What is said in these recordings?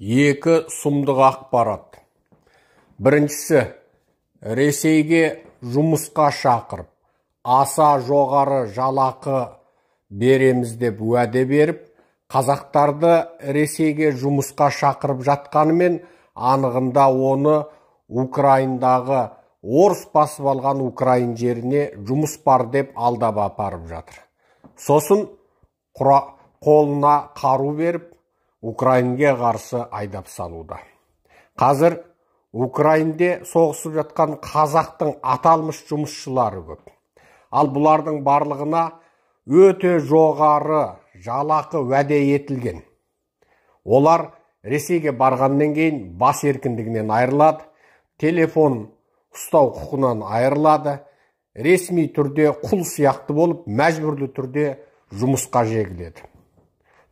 екі сұмдық ақпарат біріншісі ресейге жұмысқа шақырып аса жоғары жалақы береміз деп уәде беріп қазақтарды ресейге жұмысқа шақырып жатқанымен анығында оны украиндағы орыс басып алған украин жеріне жұмыс бар деп алдап апарып жатыр сосын қолына қару беріп украинге қарсы айдап салуда қазір украинде соғысып жатқан қазақтың аталмыш жұмысшылары көп ал бұлардың барлығына өте жоғары жалақы уәде етілген олар ресейге барғаннан кейін бас еркіндігінен айырылады телефон ұстау құқынан айырылады ресми түрде құл сияқты болып мәжбүрлі түрде жұмысқа жегіледі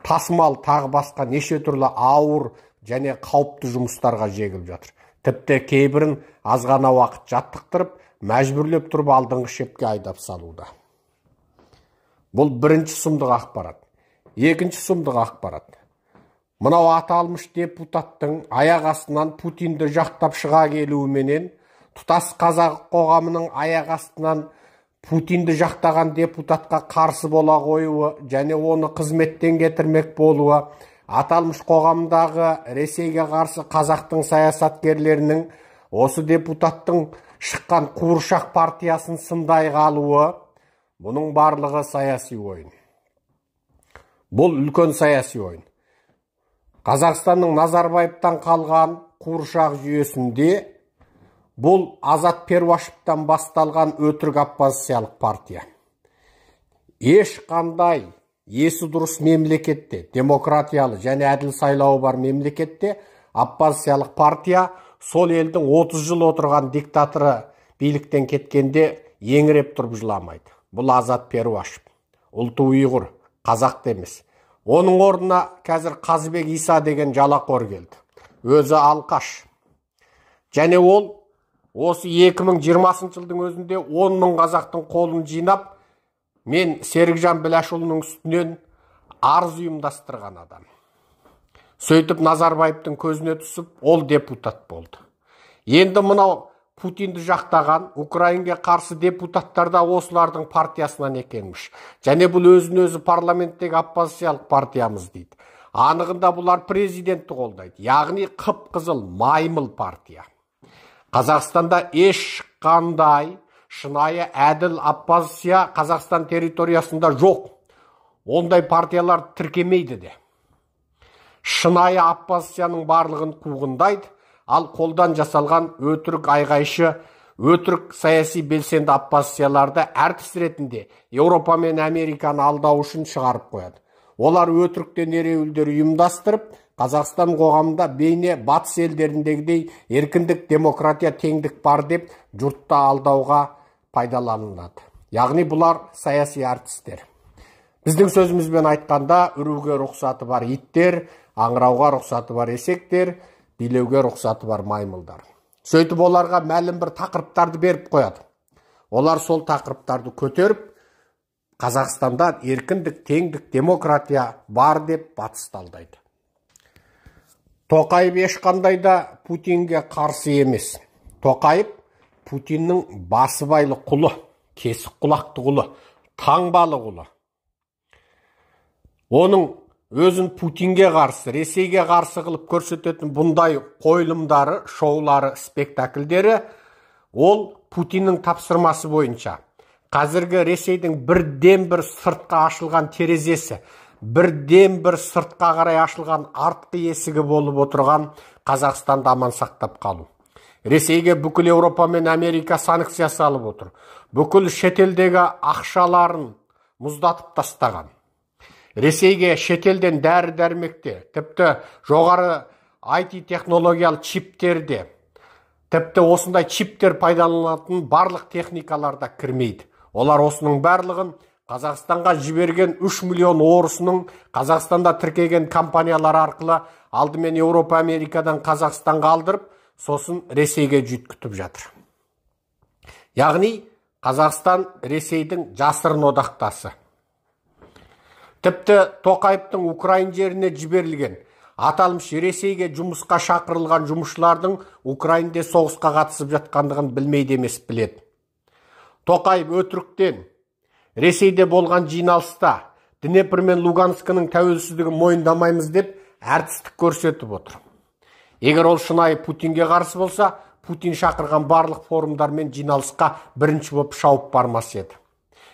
тасымал тағы басқа неше түрлі ауыр және қауіпті жұмыстарға жегіліп жатыр тіпті кейбірін аз ғана уақыт жаттықтырып мәжбүрлеп тұрып алдыңғы шепке айдап салуда бұл бірінші сұмдық ақпарат екінші сұмдық ақпарат мынау аталмыш депутаттың аяқ астынан путинді жақтап шыға келуіменен тұтас қазақ қоғамының аяқ астынан путинді жақтаған депутатқа қарсы бола қоюы және оны қызметтен кетірмек болуы аталмыш қоғамдағы ресейге қарсы қазақтың саясаткерлерінің осы депутаттың шыққан қуыршақ партиясын сындай қалуы бұның барлығы саяси ойын бұл үлкен саяси ойын қазақстанның назарбаевтан қалған қуыршақ жүйесінде бұл азат Перуашыптан басталған өтірік оппозициялық партия ешқандай есі дұрыс мемлекетте демократиялы және әділ сайлауы бар мемлекетте оппозициялық партия сол елдің 30 жыл отырған диктаторы биліктен кеткенде еңіреп тұрып жыламайды бұл азат перуашев ұлты ұйғыр қазақ демес. оның орнына қазір қазыбек иса деген жалақор келді өзі алқаш және ол осы 2020 жылдың өзінде 10 мың қазақтың қолын жинап мен серікжан біләшұлының үстінен арыз ұйымдастырған адам сөйтіп назарбаевтың көзіне түсіп ол депутат болды енді мынау путинді жақтаған украинге қарсы депутаттар да осылардың партиясынан екенміш және бұл өзін өзі парламенттегі оппозициялық партиямыз дейді анығында бұлар президентті қолдайды яғни қып қызыл маймыл партия қазақстанда еш ешқандай шынайы әділ оппозиция қазақстан территориясында жоқ ондай партиялар тіркемейді де шынайы оппозицияның барлығын қуғындайды ал қолдан жасалған өтірік айғайшы өтірік саяси белсенді оппозицияларды әртіс ретінде еуропа мен американы алдау үшін шығарып қояды олар өтіріктен ереуілдер ұйымдастырып қазақстан қоғамында бейне батыс елдеріндегідей еркіндік демократия теңдік бар деп жұртта алдауға пайдаланылады яғни бұлар саяси әртістер біздің сөзімізбен айтқанда үруге рұқсаты бар иттер аңырауға рұқсаты бар есектер билеуге рұқсаты бар маймылдар сөйтіп оларға мәлім бір тақырыптарды беріп қояды олар сол тақырыптарды көтеріп қазақстанда еркіндік теңдік демократия бар деп батысты алдайды тоқаев ешқандай да путинге қарсы емес тоқаев путиннің басыбайлы құлы кесік құлақты құлы таңбалы құлы оның өзін путинге қарсы ресейге қарсы қылып көрсететін бұндай қойылымдары шоулары спектакльдері ол путиннің тапсырмасы бойынша қазіргі ресейдің бірден бір сыртқа ашылған терезесі бірден бір сыртқа қарай ашылған артқы есігі болып отырған қазақстанды аман сақтап қалу ресейге бүкіл еуропа мен америка санкция салып отыр бүкіл шетелдегі ақшаларын мұздатып тастаған ресейге шетелден дәрі дәрмекте тіпті жоғары IT технологиялы чиптерде тіпті осындай чиптер пайдаланатын барлық техникаларда кірмейді олар осының барлығын Қазақстанға жіберген 3 миллион орысының Қазақстанда тіркеген компаниялар арқылы алдымен Еуропа Америкадан Қазақстанға алдырып, сосын Ресейге жүйткітіп жатыр. Яғни Қазақстан Ресейдің жасырын одақтасы. Тіпті Тоқаевтың Украин жеріне жіберілген аталмыш Ресейге жұмысқа шақырылған жұмысшылардың Украинде соғысқа қатысып жатқандығын білмейді емес біледі. Тоқаев өтіріктен ресейде болған жиналыста днепр мен луганскінің тәуелсіздігін мойындамаймыз деп әртістік көрсетіп отыр егер ол шынайы путинге қарсы болса путин шақырған барлық форумдар мен жиналысқа бірінші болып шауып бармас еді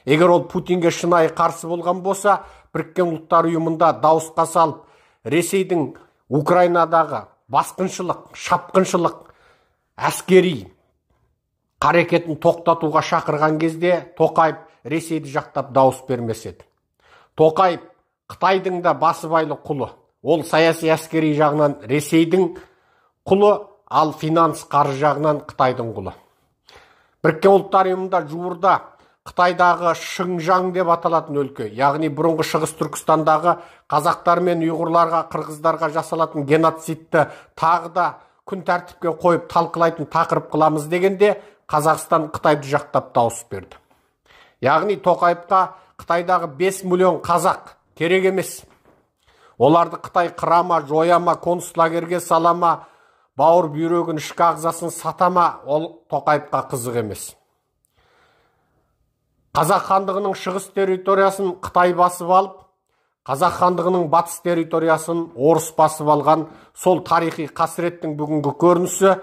егер ол путинге шынайы қарсы болған болса біріккен ұлттар ұйымында дауысқа салып ресейдің украинадағы басқыншылық шапқыншылық әскери қарекетін тоқтатуға шақырған кезде тоқаев ресейді жақтап дауыс бермес еді тоқаев қытайдың да басыбайлы құлы ол саяси әскери жағынан ресейдің құлы ал финанс қаржы жағынан қытайдың құлы біріккен ұлттар ұйымында жуырда қытайдағы шыңжаң деп аталатын өлке яғни бұрынғы шығыс түркістандағы қазақтар мен ұйғырларға қырғыздарға жасалатын геноцидті тағы да күн тәртіпке қойып талқылайтын тақырып қыламыз дегенде қазақстан қытайды жақтап дауыс берді яғни тоқаевқа қытайдағы 5 миллион қазақ керек емес оларды қытай қырама жояма консулагерге салама, бауыр бүйрегін ішкі ағзасын сата ол тоқаевқа қызық емес қазақ хандығының шығыс территориясын қытай басып алып қазақ хандығының батыс территориясын орыс басып алған сол тарихи қасіреттің бүгінгі көрінісі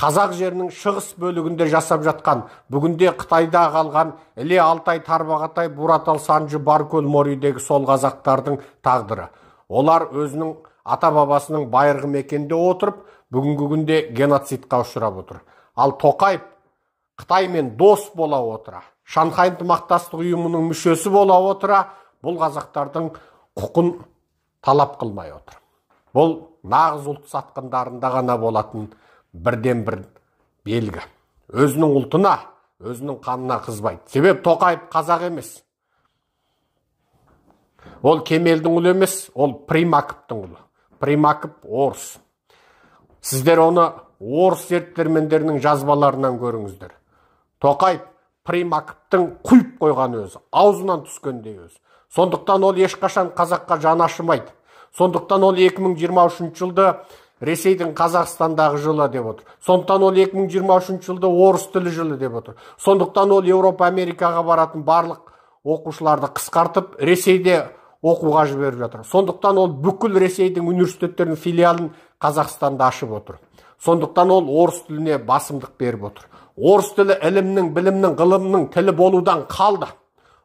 қазақ жерінің шығыс бөлігінде жасап жатқан бүгінде қытайда қалған іле алтай тарбағатай буратал санжы баркөл моридегі сол қазақтардың тағдыры олар өзінің ата бабасының байырғы мекенінде отырып бүгінгі күнде геноцидқа ұшырап отыр ал тоқаев қытаймен дос бола отыра шанхай ынтымақтастық ұйымының мүшесі бола отыра бұл қазақтардың құқын талап қылмай отыр бұл нағыз ұлт сатқындарында ғана болатын бірден бір белгі өзінің ұлтына өзінің қанына қызбайды Себеп, тоқаев қазақ емес ол кемелдің ұлы емес ол примаковтың ұлы примаков орыс сіздер оны орыс зерттермендерінің жазбаларынан көріңіздер тоқаев примаковтың құйып қойған өзі аузынан түскендей өзі сондықтан ол ешқашан қазаққа жаны ашымайды сондықтан ол 2023 жылды ресейдің қазақстандағы жылы деп отыр сондықтан ол 2023 жылды орыс тілі жылы деп отыр сондықтан ол еуропа америкаға баратын барлық оқушыларды қысқартып ресейде оқуға жіберіп жатыр сондықтан ол бүкіл ресейдің университеттерінің филиалын қазақстанда ашып отыр сондықтан ол орыс тіліне басымдық беріп отыр орыс тілі ілімнің білімнің ғылымның тілі болудан қалды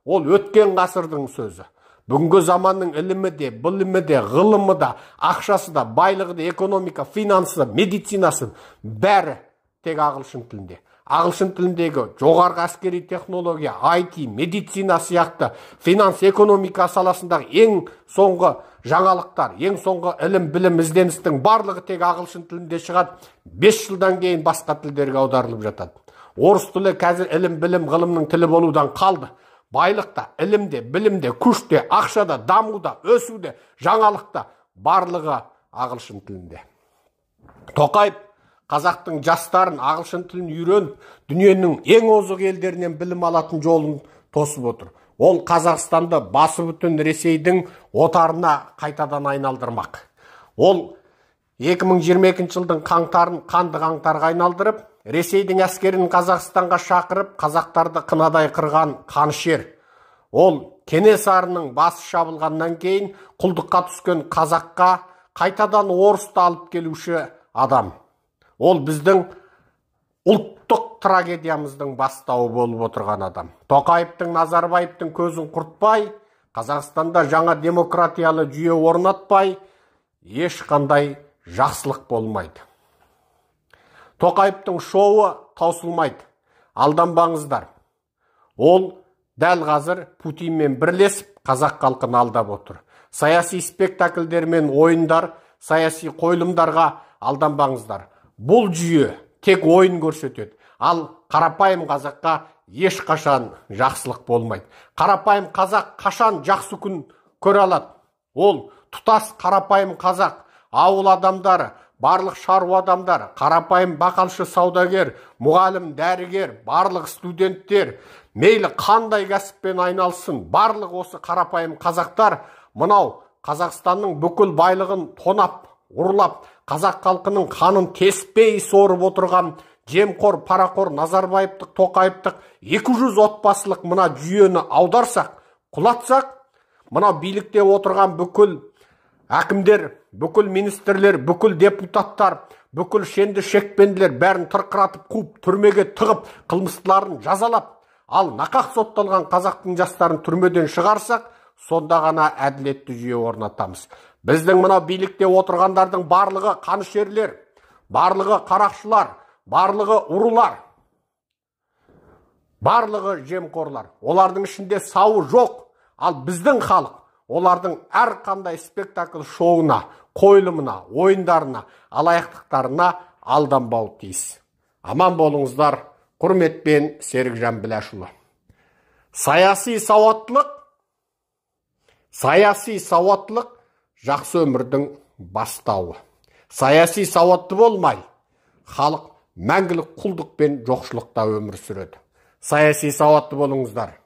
ол өткен ғасырдың сөзі бүгінгі заманның ілімі де білімі де ғылымы да ақшасы да байлығы да экономика финансы да медицинасы бәрі тек ағылшын тілінде ағылшын тіліндегі жоғарғы әскери технология IT, медицина сияқты финанс экономика саласындағы ең соңғы жаңалықтар ең соңғы ілім білім ізденістің барлығы тек ағылшын тілінде шығады бес жылдан кейін басқа тілдерге аударылып жатады орыс тілі қазір ілім білім ғылымның тілі болудан қалды байлықта ілімде білімде күште ақшада дамуда өсуде жаңалықта барлығы ағылшын тілінде тоқаев қазақтың жастарын ағылшын тілін үйреніп дүниенің ең озық елдерінен білім алатын жолын тосып отыр ол қазақстанды басы бүтін ресейдің отарына қайтадан айналдырмақ ол 2022 жылдың қаңтарын қанды қаңтарға айналдырып ресейдің әскерін қазақстанға шақырып қазақтарды қынадай қырған қаншер. ол кенесарының басы шабылғаннан кейін құлдыққа түскен қазаққа қайтадан орысты алып келуші адам ол біздің ұлттық трагедиямыздың бастауы болып отырған адам тоқаевтың назарбаевтың көзін құртпай қазақстанда жаңа демократиялы жүйе орнатпай ешқандай жақсылық болмайды тоқаевтың шоуы таусылмайды алданбаңыздар ол дәл қазір путинмен бірлесіп қазақ халқын алдап отыр саяси спектакльдер мен ойындар саяси қойылымдарға алданбаңыздар бұл жүйе тек ойын көрсетеді ал қарапайым қазаққа ешқашан жақсылық болмайды қарапайым қазақ қашан жақсы күн көре алады ол тұтас қарапайым қазақ ауыл адамдары барлық шаруа адамдар қарапайым бақалшы саудагер мұғалім дәрігер барлық студенттер мейлі қандай кәсіппен айналсын барлық осы қарапайым қазақтар мынау қазақстанның бүкіл байлығын тонап ұрлап қазақ халқының қанын теспей сорып отырған жемқор парақор назарбаевтық тоқаевтық 200 отбасылық мына жүйені аударсақ құлатсақ мынау билікте отырған бүкіл әкімдер бүкіл министрлер бүкіл депутаттар бүкіл шенді шекпенділер бәрін тырқыратып қуып түрмеге тығып қылмыстыларын жазалап ал нақақ сотталған қазақтың жастарын түрмеден шығарсақ сонда ғана әділетті жүйе орнатамыз біздің мынау билікте отырғандардың барлығы қанышерлер, барлығы қарақшылар барлығы ұрылар барлығы жемқорлар олардың ішінде сауы жоқ ал біздің халық олардың әр қандай спектакль шоуына қойылымына ойындарына алаяқтықтарына алданбауы тиіс аман болыңыздар құрметпен серікжан біләшұлы саяси сауаттылық саяси сауаттылық жақсы өмірдің бастауы саяси сауатты болмай халық мәңгілік құлдық пен жоқшылықта өмір сүреді саяси сауатты болыңыздар